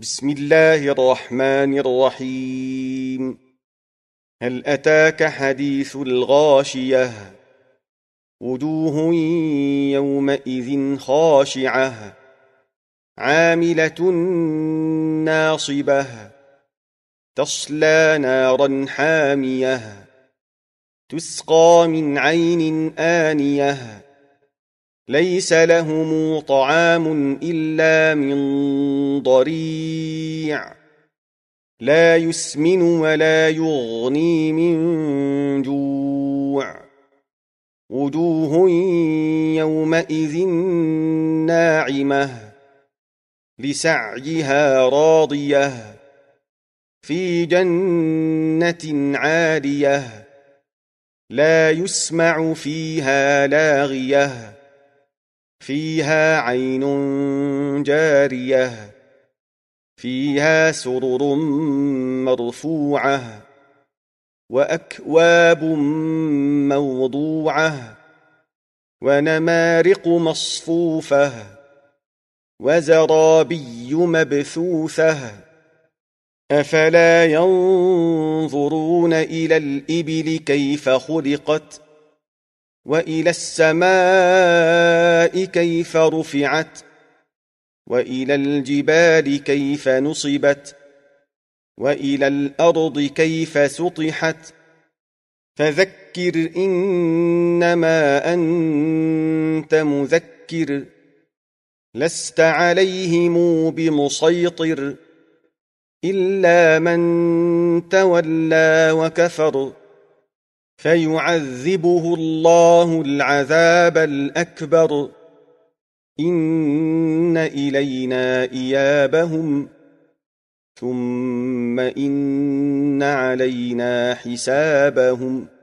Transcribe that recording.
بسم الله الرحمن الرحيم هل أتاك حديث الغاشية وجوه يومئذ خاشعة عاملة ناصبة تصلى نارا حامية تسقى من عين آنيه ليس لهم طعام إلا من ضريع لا يسمن ولا يغني من جوع وجوه يومئذ ناعمة لسعيها راضية في جنة عالية لا يسمع فيها لاغيه فيها عين جارية فيها سرر مرفوعة وأكواب موضوعة ونمارق مصفوفة وزرابي مبثوثة أفلا ينظرون إلى الإبل كيف خلقت ؟ والى السماء كيف رفعت والى الجبال كيف نصبت والى الارض كيف سطحت فذكر انما انت مذكر لست عليهم بمسيطر الا من تولى وكفر فيعذبه الله العذاب الأكبر إن إلينا إيابهم ثم إن علينا حسابهم